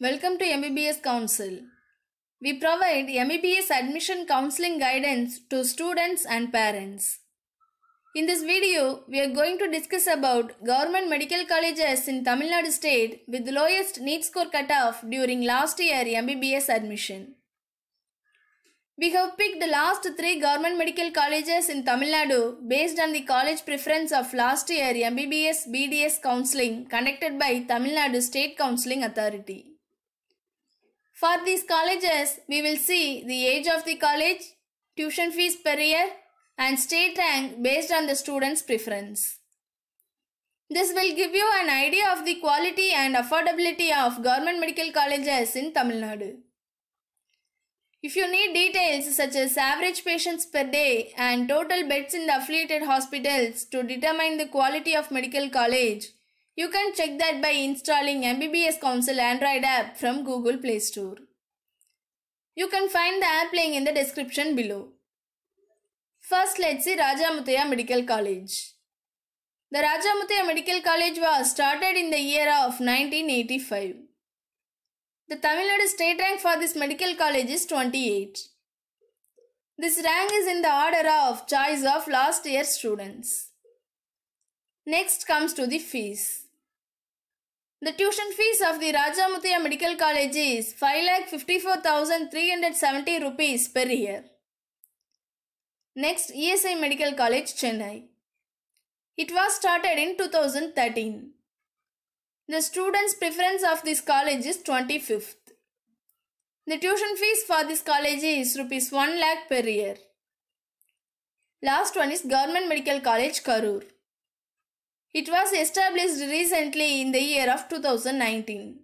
Welcome to MBBS Council. We provide MBBS admission counseling guidance to students and parents. In this video, we are going to discuss about government medical colleges in Tamil Nadu state with lowest NEET score cutoff during last year MBBS admission. We have picked the last three government medical colleges in Tamil Nadu based on the college preference of last year MBBS BDS counseling conducted by Tamil Nadu State Counseling Authority. For these colleges, we will see the age of the college, tuition fees per year and state rank based on the student's preference. This will give you an idea of the quality and affordability of government medical colleges in Tamil Nadu. If you need details such as average patients per day and total beds in the affiliated hospitals to determine the quality of medical college, you can check that by installing MBBS Council Android app from Google Play Store. You can find the app link in the description below. First, let's see Rajamuthiya Medical College. The Rajamuthiya Medical College was started in the year of 1985. The Tamil Nadu state rank for this medical college is 28. This rank is in the order of choice of last year students. Next comes to the fees. The tuition fees of the Rajamuthiya Medical College is 5,54,370 rupees per year. Next, ESI Medical College, Chennai. It was started in 2013. The students' preference of this college is 25th. The tuition fees for this college is rupees 1 lakh per year. Last one is Government Medical College, Karur. It was established recently in the year of 2019.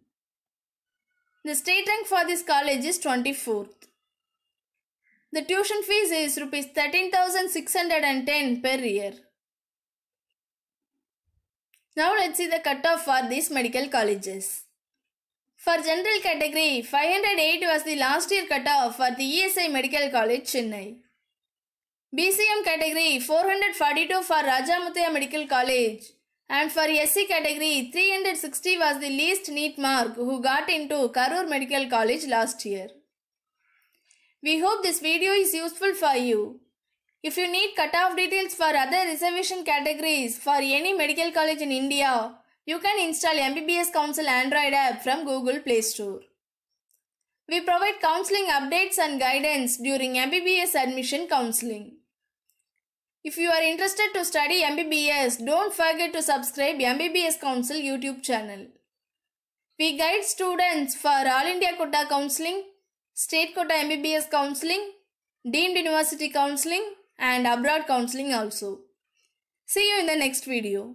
The state rank for this college is 24th. The tuition fees is rupees 13,610 per year. Now let's see the cutoff for these medical colleges. For general category, 508 was the last year cutoff for the ESI Medical College, Chennai. BCM category 442 for Rajamuthiya Medical College and for SC category, 360 was the least neat mark who got into Karur Medical College last year. We hope this video is useful for you. If you need cutoff details for other reservation categories for any medical college in India, you can install MBBS Council Android app from Google Play Store. We provide counseling updates and guidance during MBBS admission counseling. If you are interested to study MBBS, don't forget to subscribe MBBS Council YouTube channel. We guide students for All India Quota Counseling, State Quota MBBS Counseling, Deemed University Counseling and Abroad Counseling also. See you in the next video.